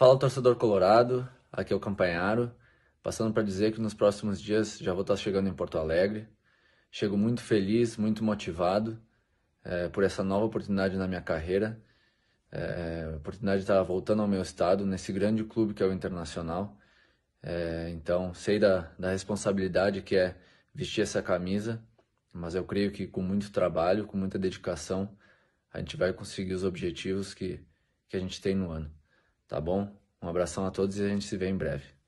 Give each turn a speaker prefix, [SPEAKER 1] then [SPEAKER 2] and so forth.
[SPEAKER 1] Fala torcedor colorado, aqui é o Campanharo, passando para dizer que nos próximos dias já vou estar tá chegando em Porto Alegre. Chego muito feliz, muito motivado é, por essa nova oportunidade na minha carreira, é, oportunidade de tá estar voltando ao meu estado, nesse grande clube que é o Internacional. É, então, sei da, da responsabilidade que é vestir essa camisa, mas eu creio que com muito trabalho, com muita dedicação, a gente vai conseguir os objetivos que, que a gente tem no ano. Tá bom? Um abração a todos e a gente se vê em breve.